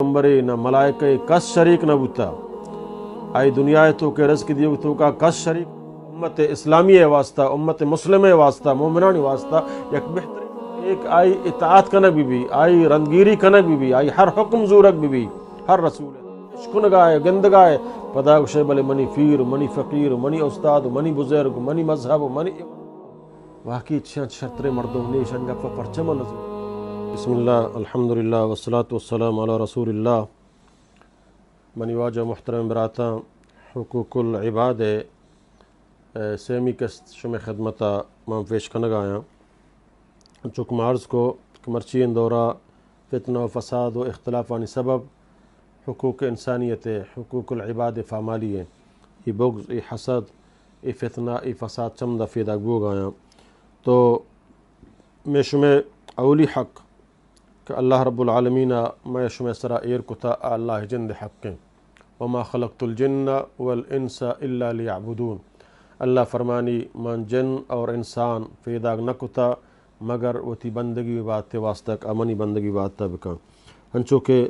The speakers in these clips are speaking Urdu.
پیغمبری نہ ملائکہ کس شریک نہ بوتا آئی دنیا تو کے رزق دیو تو کا کس شریک امت اسلامی ہے واسطہ امت مسلم ہے واسطہ مومنانی واسطہ یک بہتر ایک آئی اطاعت کنک بھی بھی آئی رنگیری کنک بھی بھی آئی ہر حکم زورک بھی بھی ہر رسول ہے عشقنگ گند گندگ آئے پدا گشے بلے منی فیر منی فقیر منی استاد منی بزرگ منی مذہب منی واقعی چھین چھترے مردوں نے شنگا پرچمہ نظر بسم اللہ الحمد للہ وسلاۃ والسلام علی علیہ رسول اللہ منی واجہ محترم براتا حقوق العباد سیمی کس شم خدمت مام پیش آیا گایا مارز کو مرچی اندورہ فتن و فساد و اختلاف عنی سبب حقوق انسانیت حقوق العباد فامالیے یہ یہ حسد یہ فساد چمدہ دفے گو گایا تو میں شمع اولی حق کہ اللہ رب العالمین میں شمع سرا ایر کتا اللہ جند حقیں وما خلقت الجن والانس الا ليعبدون اللہ فرمانی من جن اور انسان نہ کتا مگر وہ بندگی بات تے واسطہ امنی بندگی بات بکا ہن کہ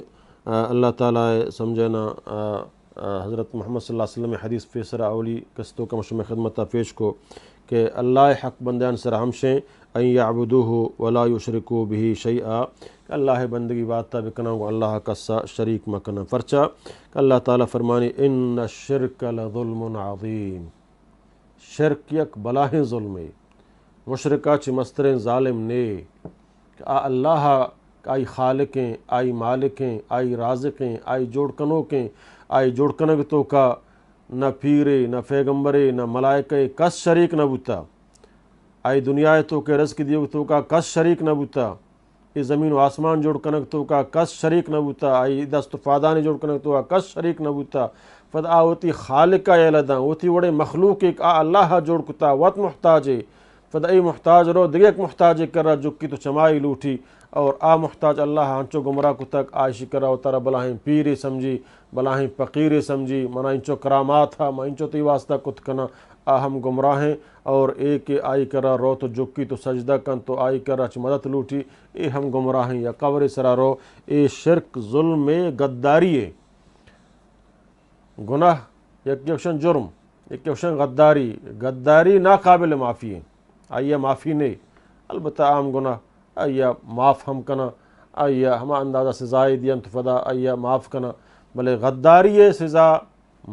اللہ تعالیٰ سمجھنا حضرت محمد صلی اللہ علیہ وسلم حدیث فیصر اولی قسطوں کا مشم خدمت پیش کو کہ اللہ حق سر سراہمشیں یشرکو بھی شعیٰ اللہ بندگی بات اللہ کا شریک مکنا فرچہ اللہ تعالیٰ فرمانی شرک یک بلاہ ظلم ظالم نے آ اللہ آئی خالقیں آئی مالکیں آئی رازقیں آئی جوڑکنوں کے آئی جوڑکنگ تو کا نہ پیرے نہ پیغمبرے نہ ملائکے کس شریک نہ بوتا دنیا ہے تو کہ رزق تو کا کس شریک نہ بوتا یہ زمین و آسمان جوڑ کنک تو کا کس شریک نہ بوتا آئی دست فادانی جوڑ کنک تو کا کس شریک نہ بوتا آ وتی خالقہ اے لداں اوتی وڑے مخلوق ایک آ اللہ جوڑ کتا وط محتاج فد آئی محتاج رو ایک محتاج رہا جو کی تو چمائی لوٹھی اور آ محتاج اللہ ہنچو گمراہ کتک آ شکر و تارا بلاہیں پیرے سمجھی بلاہیں فقیر سمجھی انچو کرامات تھا ماں انچو تی واسطہ کت کنا آ ہم ہیں اور اے کہ آئی کرا رو تو جکی تو سجدہ کن تو آئی کرا چھ مدت لوٹی اے ہم گمراہ ہیں یا قبر سرا رو اے شرک ظلم غداری گناہ ایک کے جرم ایک کے غداری غداری ناقابل معافی ہے آئیے معافی نے البتہ عام گناہ آئی معاف ہم کنا آئّیہ ہما اندازہ سزائے دیافدا آیا معاف کنا بلے غداری سزا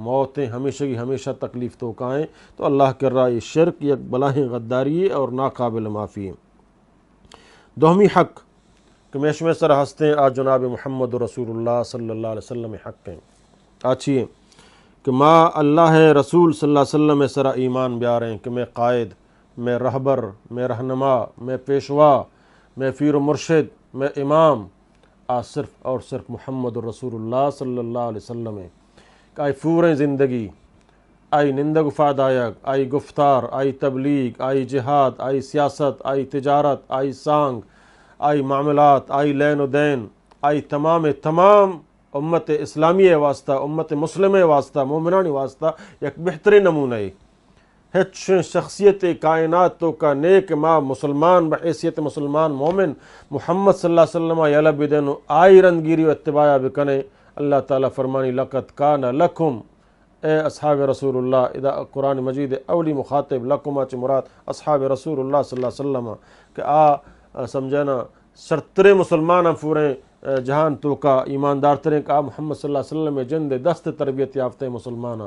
موتیں ہمیشہ کی ہمیشہ تکلیف تو کائیں تو اللہ کر رہا یہ شرک یک بلاہیں غداری اور ناقابل معافی دوہمی حق کہ میں شم سر ہنستے ہیں آج جناب محمد رسول اللہ صلی اللہ علیہ وسلم حق ہیں آچیے کہ ماں اللہ رسول صلی اللہ وسلم میں سر ایمان ہیں کہ میں قائد میں رہبر میں رہنما میں پیشوا میں فیر و مرشد میں امام آ صرف اور صرف محمد الرسول اللہ صلی اللہ علیہ وسلم آئی فور زندگی آئی نندگ فادایک آئی گفتار آئی تبلیغ آئی جہاد آئی سیاست آئی تجارت آئی سانگ آئی معاملات آئی لین و دین آئی تمام تمام امت اسلامی واسطہ امت مسلم واسطہ مومنانی واسطہ ایک بہترین ہے ہچ شخصیت تو کا نیک ما مسلمان بحیثیت مسلمان مومن محمد صلی اللہ وسلم علیہ بدین آئی رنگیری و اتباع بکنے اللہ تعالیٰ فرمانی لقت کا نہ لکھم اے اصحاب رسول اللہ ادا قرآن مجید اولی مخاطب لکھم اچ مراد اصحاب رسول اللہ صلی اللہ علیہ وسلم کہ آ سمجھنا سرتر مسلمان پورے جہان تو کا ایماندار تریں کا محمد صلی اللہ علیہ وسلم جند دست تربیت یافتہ مسلمان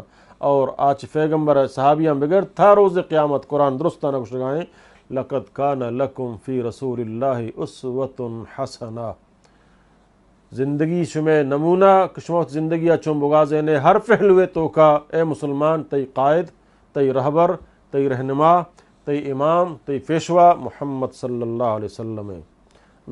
اور آج پیغمبر صحابیہ بغیر تھا روز قیامت قرآن نہ گائیں لقت کان لکم فی رسول اللہ اس حسنہ زندگی شمے نمونہ کشمت زندگی اچم بغازے نے ہر پہلوے توقع اے مسلمان تئی قائد تئی رہبر تئی رہنما تئی امام تئی پیشوا محمد صلی اللہ علیہ وسلم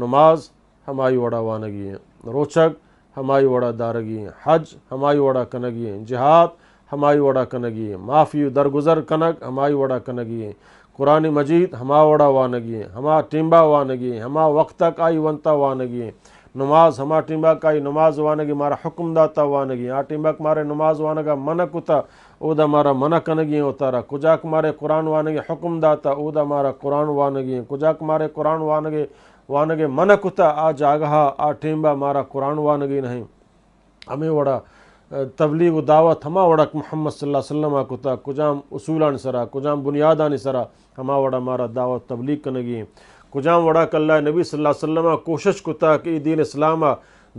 نماز ہمائی وڑا وانگی ہیں روچک ہمائی وڑا دارگی ہیں حج ہمائی وڑا کنگی ہیں جہاد ہمائی وڑا کنگی ہیں معافی درگزر کنگ ہمائی وڑا کنگی ہیں قرآن مجید ہما وڑا وانگی ہیں ہما ٹیمبا وانگی ہیں ہما تک آئی ونتا وانگی ہیں نماز ہما ٹیمبک آئی نماز وانگی مارا حکم داتا وانگی آ ٹیمباک مارے نماز وانگا اتا کتا دا مارا من ہوتا اتارا کجاک مارے قرآن وانگی حکم داتا دا مارا قرآن وانگی کجاک مارے قرآن وانگے وانگے منک اتا آ جاگہا آ ٹیمبا مارا قرآن وانگی نہیں ہمیں وڑا تبلیغ و دعوت ہما وڑا محمد صلی اللہ علیہ کتا آکتا کجام اصولان سرا کجام بنیادان سرا ہما وڑا مارا دعوت تبلیغ کنگی کجام وڑا کلا نبی صلی اللہ علیہ وسلم کوشش کتا کہ دین اسلام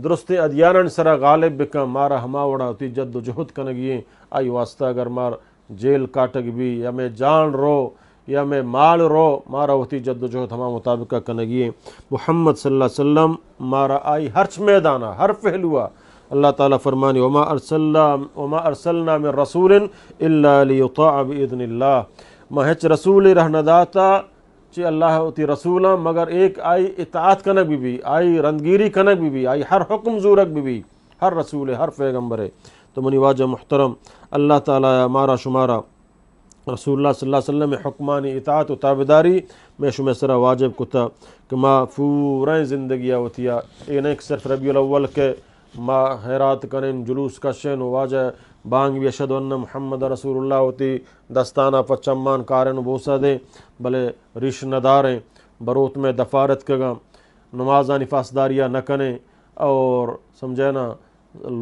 درست ادیان سرا غالب بکا مارا ہما وڑا ہوتی جد و جہد کنگی آئی واسطہ اگر مار جیل کاٹک بھی یا میں جان رو یا میں مال رو مارا ہوتی جد و جہد ہما مطابقہ کنگی محمد صلی اللہ علیہ وسلم مارا آئی ہرچ میدانہ ہر ہوا اللہ تعالیٰ فرمانی ارسلنا وما ارسلنا من رسول اللہ لیطاع طب اللہ مہچ رسول رہنداتا چی اللہ اتی رسولہ مگر ایک آئی اطاعت کنک بھی بھی آئی رندگیری کنک بھی بھی آئی ہر حکم زورک بھی ہر رسول ہر ہے تو منی واجہ محترم اللہ تعالی مارا شمارا رسول اللہ صلی اللہ علیہ وسلم حکمانی اطاعت و تابداری میں شمع سرا واجب کتا کہ ما فوریں زندگیا ہوتیا ایک نیک صرف ربی الاول کے ما حیرات کنن جلوس کشن واجہ بانگ بھی اشد ان محمد رسول اللہ ہوتی دستانہ پچمان کارن بوسا دے بلے رش نداریں بروت میں دفارت کگاں نمازہ نفاس نہ کریں اور سمجھے نا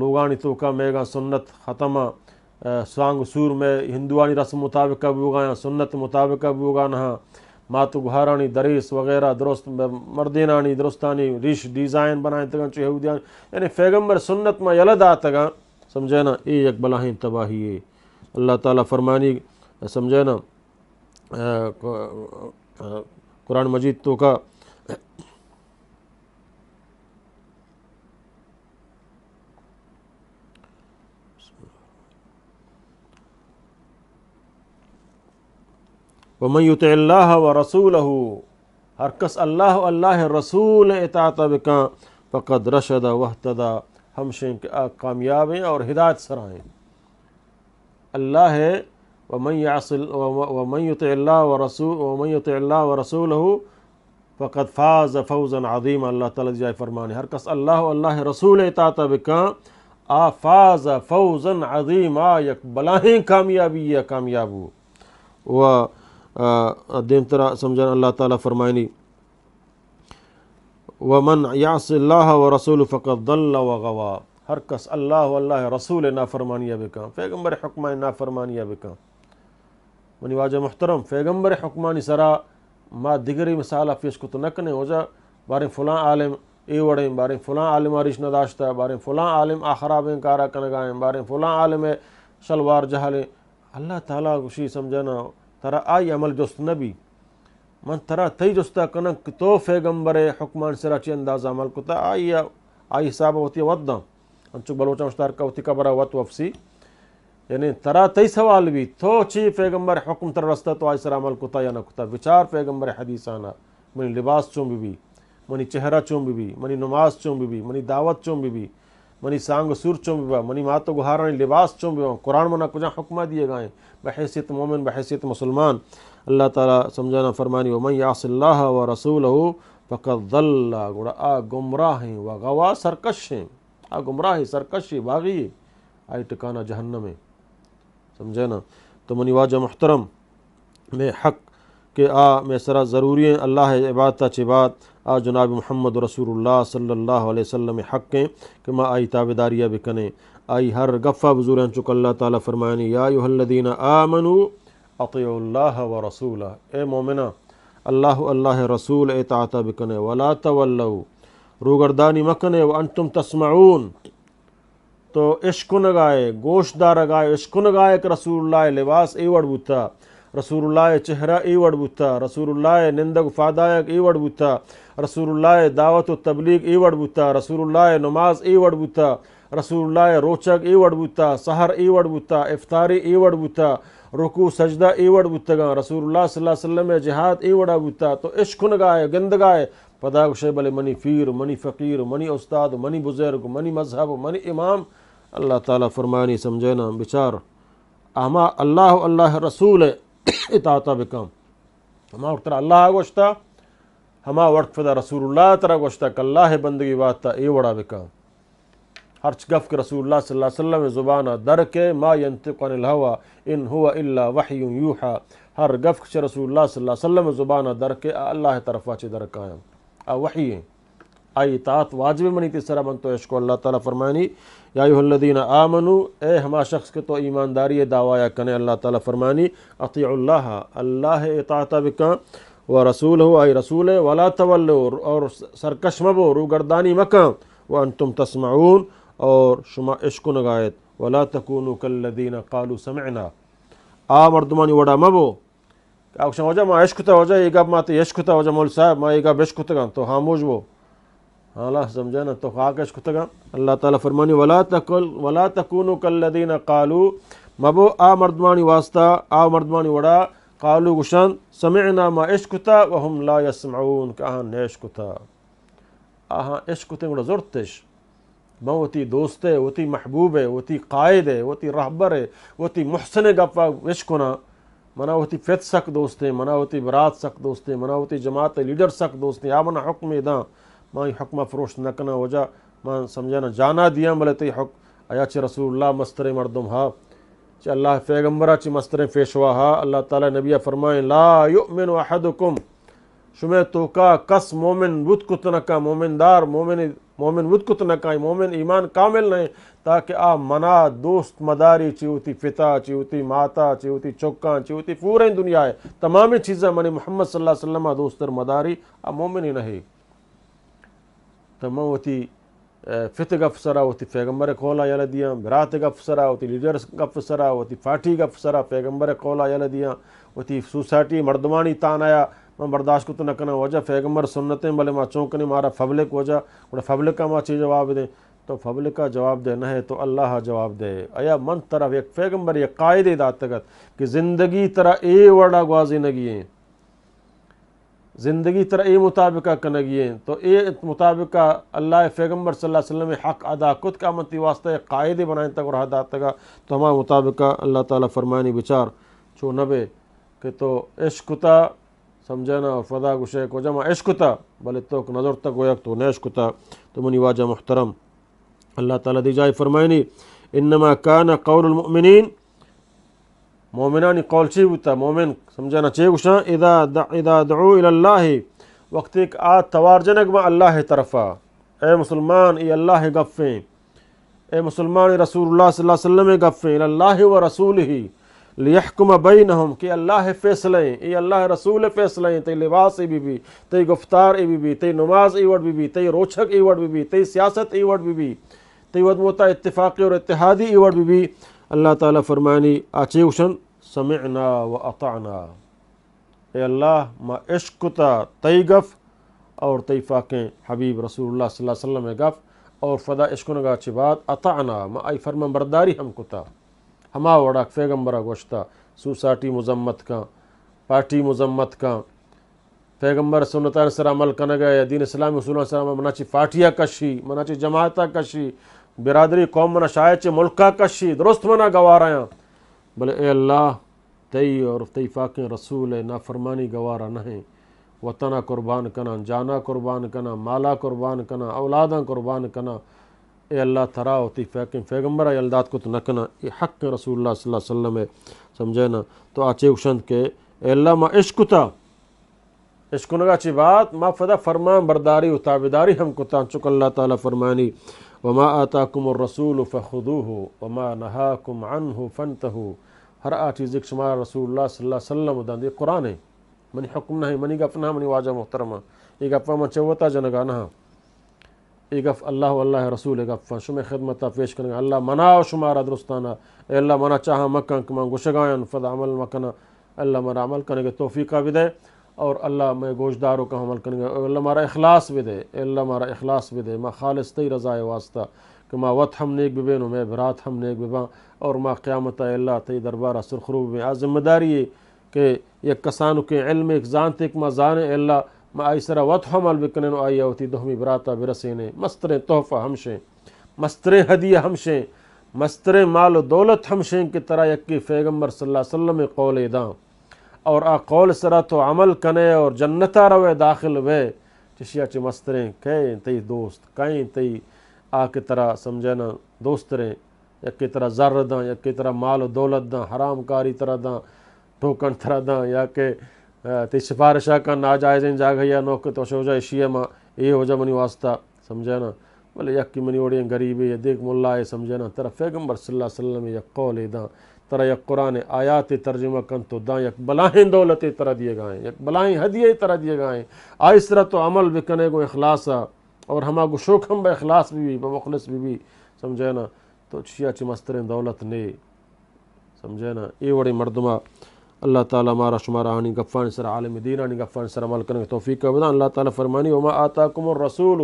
لوگانی توکا میں گا سنت ختمہ سانگ سور میں ہندوانی رسم مطابق گا سنت مطابق نہا ماتو گھارانی دریس وغیرہ درست مردینانی درستانی ریش ڈیزائن بنائیں تگا چوہے یعنی فیغمبر سنت میں یلد آتگا سمجھے نا اے یک تباہی تباہیے اللہ تعالیٰ فرمانی سمجھے نا قرآن مجید تو کا وَمَنْ يُتِعِ اللَّهَ وَرَسُولَهُ ہر کس اللہ اللہ رسول اطاعت بکان فَقَدْ رَشَدَ وَحْتَدَ ہم کامیاب ہیں اور ہدایت سرائیں اللہ ہے ومن میت اللہ و رسول و اللہ و رسول فقط فاض فوز عظیم اللہ تعالیٰ جائے فرمان کس اللہ اللہ رسول بکاں آ فاض فوز عظیم آ یک بلاہیں کامیابی یا کامیاب ہو دین طرح سمجھا اللہ تعالیٰ فرمائنی ومن یاس اللہ و رسول فقط اللہ و غوا ہر کس اللہ اللہ رسول نا فرمانی بکام فیغمبر حکمۂ نا فرمانیہ بکاں منی واجہ محترم فیغمبر حکمانی سرا ما دگری مثال پیش کو تو نکنے ہو جا بارے فلاں عالم اے وڑیں فلان فلاں آرش نداشتا ہے بارے فلاں عالم آخراب کارا کنگائیں بارے فلاں عالم شلوار جہلیں اللہ تعالیٰ شی سمجھنا ترا آئی عمل جست نبی من ترا تئی جستا کنک تو فیغمبر حکمان سرا چی انداز عمل کتا آئی آئی حساب ہوتی ودا انچک بلوچا مشتار کا ہوتی کبرا وط وفسی یعنی ترا تئی سوال بھی تو چی فیغمبر حکم تر رستا تو آئی سرا عمل کتا یا نہ کتا وچار فیغمبر حدیث آنا منی لباس چون بھی بھی منی چہرہ چون بھی بھی منی نماز چون بھی بھی منی دعوت چون بھی بھی منی سانگ سور چون بھی بھی منی ماتو و گہارانی لباس چون بھی بھی قرآن منا کجا حکمہ دیئے گائیں بحیثیت مومن بحیثیت مسلمان اللہ تعالیٰ سمجھانا فرمانی و می اللہ و رسول آئی ٹکانا جہن میں نا تو منی واجہ محترم میں حق کہ آ میں سرا ضروری ہیں اللہ تچ بات آ جناب محمد رسول اللہ صلی اللہ علیہ وسلم حق ہیں کہ ماں آئی تاب داریاں بھی آئی ہر گفہ بزور چک اللہ تعالیٰ فرمانی یا دینہ آ منو اطیع اللہ و رسول اے مومنہ اللہ اللہ رسول اطاعت بکنے ولا تولو روگردانی مکنے و انتم تسمعون تو عشق نگائے گوشت دار گائے عشق نگائے کہ رسول اللہ لباس ایوڑ بوتا رسول اللہ چہرہ ایوڑ بوتا رسول اللہ نندگ فادایک ایوڑ بوتا رسول اللہ دعوت و تبلیغ ایوڑ بوتا رسول اللہ نماز ایوڑ بوتا رسول اللہ روچک ایوڑ بوتا سحر ایوڑ بوتا افطاری ایوڑ بوتا رکو سجدہ ایوڑ بوتا بتگا رسول اللہ صلی اللہ علیہ وسلم جہاد ایوڑا وڑا تو عشخن گائے گندگائے پدا گوشے بلے منی فیر منی فقیر منی استاد منی بزرگ منی مذہب منی امام اللہ تعالیٰ فرمانی سمجھے نا اما اللہ اللہ رسول اطاعتا بکام ہما وقت اللہ گوشتا ہما وقت فدا رسول اللہ گوشتا کہ اللہ بندگی واتا اے وڑا بکام ہرچ گف کے رسول اللہ صلی اللہ علیہ وسلم زبان در کے ما ينطق عن الهوى ان هو الا وحی یوحا ہر گف کے رسول اللہ صلی اللہ علیہ وسلم زبان در کے اللہ طرف واچے در قائم ا وحی ہیں آئی اطاعت واجب منی تیسرا من تو عشق اللہ تعالیٰ فرمانی یا ایوہ الذین آمنو اے ہما شخص کے تو ایمانداری دعوایا کنے اللہ تعالیٰ فرمانی اطیع اللہ اللہ اطاعت بکا و رسول ہو آئی رسول ولا تولو اور سرکش مبو روگردانی مکا وانتم تسمعون اور شما عشق نگایت ولا تکون کلدین قالو سمعنا آ مردمانی وڑا مبو اکشن شما وجہ ماں عشق تھا وجہ ایک آپ ماں تو عشق تھا وجہ مول صاحب ماں ایک آپ عشق تھا تو خاموش وہ ہاں اللہ سمجھا نا تو خاک عشق تھا اللہ تعالیٰ فرمانی ولا تکل ولا تکون کلدین قالو مبو آ مردمانی واسطہ آ مردمانی وڑا قالو گشن سمعنا ما عشق تھا وہم لا یسمعون کہاں نے عشق تھا آہاں عشق تھا گڑا زورتش ماں وہتی دوست وہی محبوب ہے وہتی قائد ہے وہتی رہبر ہے وہتی محسن گپا ویشکنہ منا وہتی فت سک دوست ہے منا وتی برات سک دوست ہے منا وتی جماعت لیڈر سک دوست ہے آ حکم حق داں ماں حکم فروش نکنا وجہ ماں سمجھانا جانا دیا بلے تی حق ایاچ رسول اللہ مستر مردم ہا چ اللہ پیغمبرہ چی مستر پیشوا ہا اللہ تعالیٰ نبی فرمائیں لا یؤمن احدکم شمع تو کا کس مومن بت کتنا کا مومن دار مومن مومن ودکت نہ کائیں مومن ایمان کامل نہیں تاکہ آ منا دوست مداری چیوتی فتا چیوتی ماتا چیوتی چوکان چیوتی پورے دنیا ہے تمام چیزیں منی محمد صلی اللہ علیہ وسلم دوست در مداری آ مومن ہی نہیں تمام ہوتی فتح کا افسرا ہوتی پیغمبر کولا یل دیا برات کا افسرا ہوتی لیڈر کا افسرا ہوتی پارٹی کا افسرا پیغمبر کولا یل دیا ہوتی سوسائٹی مردمانی تان آیا میں برداشت کو تو نہ کرنا وجہ فیغمبر سنتیں بلے ماں چونکنے مارا فبلک وجہ وجہ فبلک کا ماں چی جواب دیں تو فبلک کا جواب نہ ہے تو اللہ جواب دے ایا من طرف ایک فیغمبر دات تکت کہ زندگی طرح اے وڑا گوازی نگی زندگی طرح اے مطابقہ کنگی تو اے مطابقہ اللہ فیغمبر صلی اللہ علیہ وسلم حق ادا کت کا منتی واسطہ ایک تک رہا دات تکا تو ہمارا مطابقہ اللہ تعالیٰ فرمائن بچار چونبے کہ تو عشق تا سمجھانا اور فدا گشے کو جمع عشقتا بل بلے نظر تک یک تو نشکتا تو منی واجہ محترم اللہ تعالیٰ دی جائے فرمائنی انما کان قول المؤمنین مومنانی قول چی بوتا مومن سمجھنا چی گساں ادا اذا دعو الاللہ وقت جنگ با اللہ طرفا اے مسلمان اے اللہ گفیں اے مسلمان رسول اللہ صلی اللہ علیہ وسلم گفیں اللہ و رسول ہی لیحکم بینہم کہ اللہ فیصلیں ای اللہ رسول فیصلیں تی لباس ای بی بی تی گفتار ای بی بی تی نماز ای وڈ بی بی تی روچک ای وڈ بی بی تی سیاست ای وڈ بی بی تی موتا اتفاقی اور اتحادی ای وڈ بی بی اللہ تعالیٰ فرمانی آچیوشن سمعنا و اطعنا اے اللہ ما عشقتا تی گف اور تی فاقیں حبیب رسول اللہ صلی اللہ علیہ وسلم گف اور فدا عشقنگا چی بات اطعنا ما ای فرمان برداری ہم کتا ہما ہماور فیغمبرہ گوشتا سوساٹی مذمت کا پارٹی مذمت کا پیغمبر سنت سر عمل کنگائے دین اسلامی رسول عمل چی پارٹیا کشی چی جماعتہ کشی برادری قوم شاید چی ملکہ کشی درست منع ہیں بلے اے اللہ تئی اور طیفاقیں رسول ہے نا فرمانی نہیں وطنہ قربان کنا جانا قربان کنا مالا قربان کنا اولاداں قربان کنا اے اللہ ترا ہوتی فیکم اے الداد کو نکنا یہ حق رسول اللہ صلی اللہ علیہ وسلم ہے سمجھے نا تو آچے اکشند کے اے ما عشق تا عشق چی بات ما فدا فرمان برداری و ہم کو ہم کتا اللہ تعالیٰ فرمانی وما آتاکم الرسول فخدوه وما نہاکم عنہ ہو ہر آ چیز ایک شمار رسول اللہ صلی اللہ علیہ وسلم دی قرآن ہے منی حکم نہ منی گفنہ منی واجہ محترمہ یہ من چوتا جنگا جنگانہ ایگف اللہ اللہ رسول ایگف شما خدمت پیش کریں و اللہ منع شمار اے اللہ منع چاہا مکن کہ ماں گشگائے فد عمل مکن اللہ مرا عمل کرنے گے توفیقہ بھی دے اور اللہ میں گوشداروں کا عمل کریں گے اللہ مارا اخلاص بھی دے اے اللہ مارا اخلاص بھی دے ماں خالص تی رضا واسطہ کہ ماں ہم نیک بھی بین میں برات ہم نیک بھی باں اور ماں قیامت اللہ تی دربارہ سرخروب میں آ ذمہ داری ہے کہ یہ کسانو کے علم ایک زانت اکما زان اللہ ما آ سرا وط و حمل بکن دہمی براتا برسین مستر تحفہ ہمشیں مستر ہدیہ ہمشیں مستر مال و دولت ہمشیں کی طرح یکی فیغمبر صلی اللہ علیہ وسلم قول داں اور آ قول سرا تو عمل کنے اور جنتا رو داخل وے چشیا چ مستریں کہیں تئی دوست کہیں تئی آ کے طرح سمجھنا دوست ریں یکی طرح ذر داں یکی طرح مال و دولت داں حرام کاری طرح داں ٹوکن طرح داں یا کہ سفارشہ کن کا ناجائز آئے جائیں یا نوک تو شو ہو جائے شیے اے ہو جائے منی واسطہ سمجھے نا بلے یک کی منی اوڑی غریب ہے دیکھ ملا سمجھے نا طرف پیغمبر صلی اللہ علیہ وسلم قول دا ترا یک قرآن آیات ترجمہ کن تو دا یک بلائیں دولت ترا دیے گائیں یک بلائیں ہدیے ترا دیے گائیں آئس طرح تو عمل کو اخلاص اور اور کو شوق ہم بے اخلاص بھی بھی مخلص بھی بھی سمجھے نا تو شیعہ چمستریں دولت نے سمجھے نا اے وڑی مردمہ اللہ تعالیٰ مارا شمارا ہنی گفان سر عالم دین ہنی گفان سر عمل کرنے کے توفیق کا بدان اللہ تعالیٰ فرمانی وما آتاکم الرسول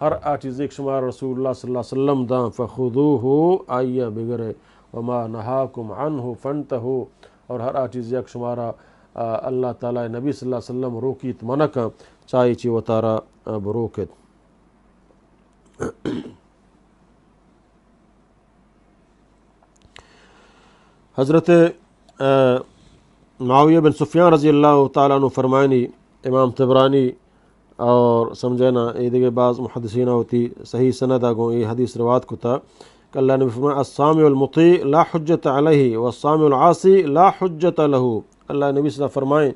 ہر آچی زیک شمار رسول اللہ صلی اللہ علیہ وسلم دان فخذوہو آئیا بگرے وما نہاکم عنہ فنتہو اور ہر آچی زیک شمارا اللہ تعالیٰ نبی صلی اللہ علیہ وسلم روکیت منکا چاہی چی وطارا بروکت حضرت معاویہ بن سفیان رضی اللہ تعالیٰ عنہ فرمائنی امام تبرانی اور سمجھے نا عید بعض محدثین ہوتی صحیح سند آگوں یہ حدیث روات کو تھا کہ اللہ نبی السام المطیع لا حجت علیہ والسام العاصی لا حجت لہو اللہ نبی صلی اللہ فرمائے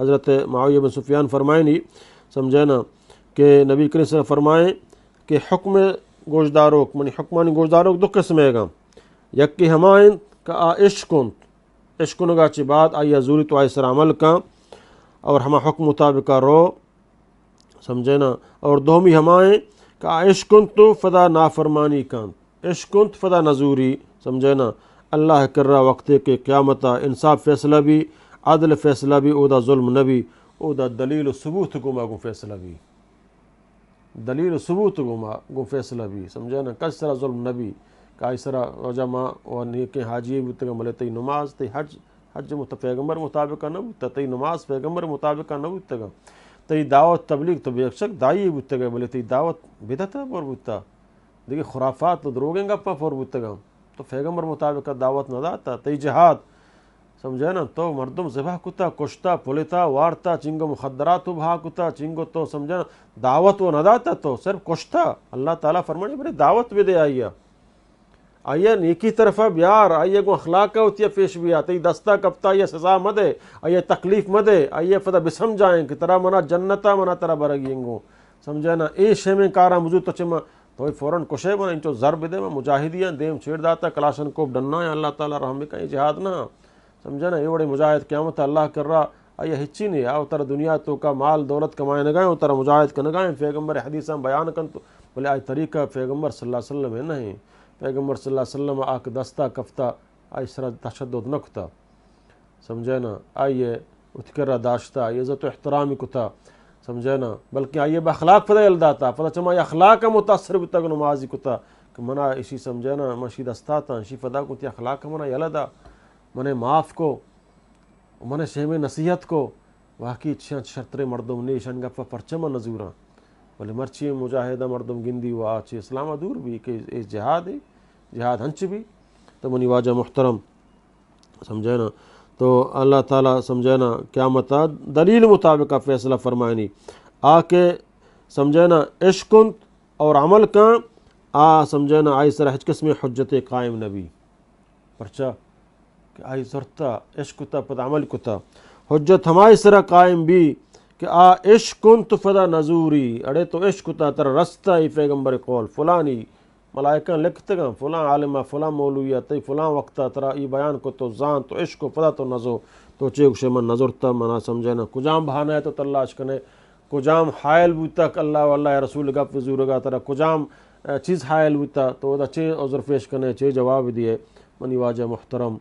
حضرت معاویہ بن سفیان فرمائنی سمجھے نا کہ نبی کریم صلی اللہ فرمائیں کہ حکم گوشداروک منی حکمانی گوشداروک دو قسمے گا یکی ہمائن کا آشقن اشکنگا چی بات آئی حضوری زوری تو آئی سر عمل کا اور ہما حکم مطابق رو سمجھے نا اور دومی ہمائیں کہ اشکن تو فدا نافرمانی کا تو فدا نظوری سمجھے نا اللہ کر رہا وقت کے قیامتا انصاف فیصلہ بھی عدل فیصلہ بھی عہدہ ظلم نبی عہدہ دلیل و ثبوت گما گو فیصلہ بھی دلیل و ثبوت گما گو فیصلہ بھی سمجھے نا طرح ظلم نبی کائسرہ اسرا روجا ماں اور نیک حاجی بتگم بلے نماز تئی حج حج پیغمبر مطابقہ نہ بتتا تئی نماز پیغمبر مطابقہ نہ بتگم تئی دعوت تبلیغ تو بے شک دائی بتگا بولے تئی دعوت ہے پر فربتہ دیکھیے خرافات تو دروگیں گا پا فوربتگم تو پیغمبر مطابقہ دعوت نہ داتا تئی جہاد سمجھے نا تو مردم زبا کتا کشتا پولیتا وارتا چنگو مخدرات بھا کتا چنگو تو سمجھے نا دعوت وہ نہ داتا تو صرف کشتا اللہ تعالیٰ فرمانے بڑے دعوت بھی دے آئیا نیکی طرف اب بیار آئیے گو اخلاق ہے پیش بھی آتی دستہ کپتا یہ سزا مدے آئیے تکلیف مدے آئیے بسم جائیں کہ ترا منا جنتا منا ترا گو سمجھا نا اے شے میں کارا مجھو تو چمہ تو ہی فوراً کشے بنا انچو ضرب دے ما مجاہدیاں دیم چھیڑ داتا کلاشن کو ڈننا ہے اللہ تعالی رحم کہیں جہاد نہ سمجھے نا یہ بڑے مجاہد قیامت ہے اللہ رہا آئیے ہچی نہیں آر دنیا تو کا مال دولت کمائے نہ گائیں اتر مجاہد کنگائیں فیغمبر حدیث بیان کن تو بولے آئی طریقہ فیغمبر صلی اللہ علیہ وسلم ہے نہیں پیغمبر صلی اللہ علیہ وسلم آک دستہ کفتہ سرا تشدد نکتا سمجھے نا آئیے اتکرہ داشتہ آئیے عزت و احترام کتا سمجھے نا بلکہ آئیے بخلاق فدۂ الدا تھا پتہ چما یہ اخلاق متاثر بتا گنو نمازی کتا کہ منا اسی سمجھے نا منشی تا انشی فدا کو تی اخلاق منا منع الدا معاف کو منِ شہم نصیحت کو واقعی اچھا شرطر مردم نیشن گفا پرچم نزورا ولی مرچی مجاہدہ مردم گندی ہوا آچے اسلام دور بھی کہ اس جہاد ہے جہاد ہنچ بھی تو منی واجہ محترم سمجھے نا تو اللہ تعالیٰ سمجھے نا کیا متا دلیل مطابقہ فیصلہ فرمائنی آ کے سمجھے نا عشقن اور عمل کا آ سمجھے نا آئے سر میں حجت قائم نبی پرچا پرچہ کہ آئی سرتا عشق پتہ عمل کتا حجت ہمائی آئے سر قائم بھی کہ آشکن تو فدا نظوری اڑے تو عشق تر رستہ فیغمبر قول فلانی ملائکہ لکھتے گاں فلاں عالمہ فلاں مولویہ تی فلاں وقتہ ترا ای بیان کو تو زان تو عشق و فدا تو نظو تو چے اسے من نظر تا منا سمجھے نہ کجام بہانا تو تلاش کنے کجام حائل بوتا تک اللہ و اللہ رسول گا فضور گا ترا کجام چیز حائل بوتا تو چے عذر پیش کنے چے جواب دیے منی واجہ محترم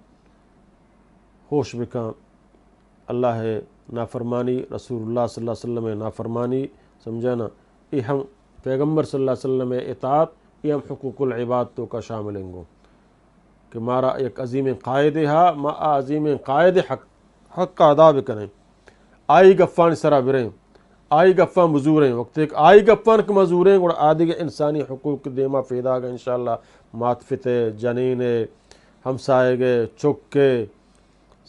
ہوش بکا اللہ ہے نافرمانی رسول اللہ صلی اللہ علیہ وسلم نافرمانی سمجھے نا ای ہم پیغمبر صلی اللہ علیہ وسلم اطاعت یہ ہم حقوق العباد تو کا شاملیں گو کہ مارا ایک عظیم قائد ہا ما عظیم قائد حق حق کا ادا بھی کریں آئی گفان بریں آئی گفا مزوریں وقت ایک آئی گفان کے مزور ہیں اور کے انسانی حقوق دیما فیدا گا انشاءاللہ ماتفت اللہ معاتفت جنین ہمسائے گے چکے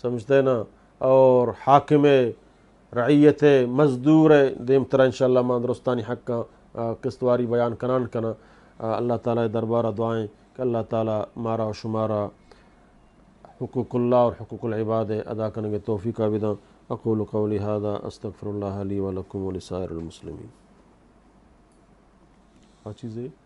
سمجھتے نا اور حاکم رعیت ہے مزدور ہے دم تر ان شاء حق کا قسطواری بیان کنان کنا اللہ تعالیٰ دربارہ دعائیں کہ اللہ تعالیٰ مارا و شمارا حقوق اللہ اور حقوق العباد ادا کرنے کریں گے توفیقہ اقول قولی هذا استغفر اللہ علی علیہسلم چیزیں